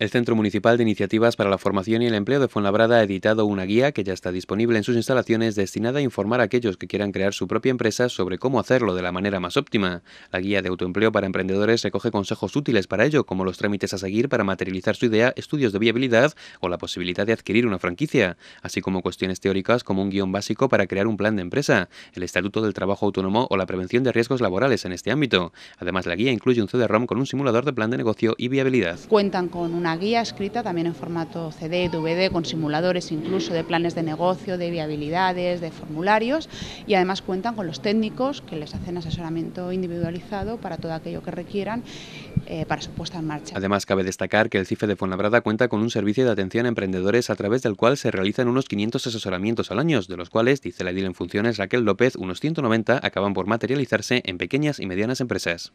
El Centro Municipal de Iniciativas para la Formación y el Empleo de Fuenlabrada ha editado una guía que ya está disponible en sus instalaciones destinada a informar a aquellos que quieran crear su propia empresa sobre cómo hacerlo de la manera más óptima. La guía de autoempleo para emprendedores recoge consejos útiles para ello, como los trámites a seguir para materializar su idea, estudios de viabilidad o la posibilidad de adquirir una franquicia, así como cuestiones teóricas como un guión básico para crear un plan de empresa, el estatuto del trabajo autónomo o la prevención de riesgos laborales en este ámbito. Además, la guía incluye un CD-ROM con un simulador de plan de negocio y viabilidad. Cuentan con una guía escrita también en formato CD, y DVD, con simuladores incluso de planes de negocio, de viabilidades, de formularios y además cuentan con los técnicos que les hacen asesoramiento individualizado para todo aquello que requieran eh, para su puesta en marcha. Además, cabe destacar que el CIFE de Fuenlabrada cuenta con un servicio de atención a emprendedores a través del cual se realizan unos 500 asesoramientos al año, de los cuales, dice la edil en funciones Raquel López, unos 190 acaban por materializarse en pequeñas y medianas empresas.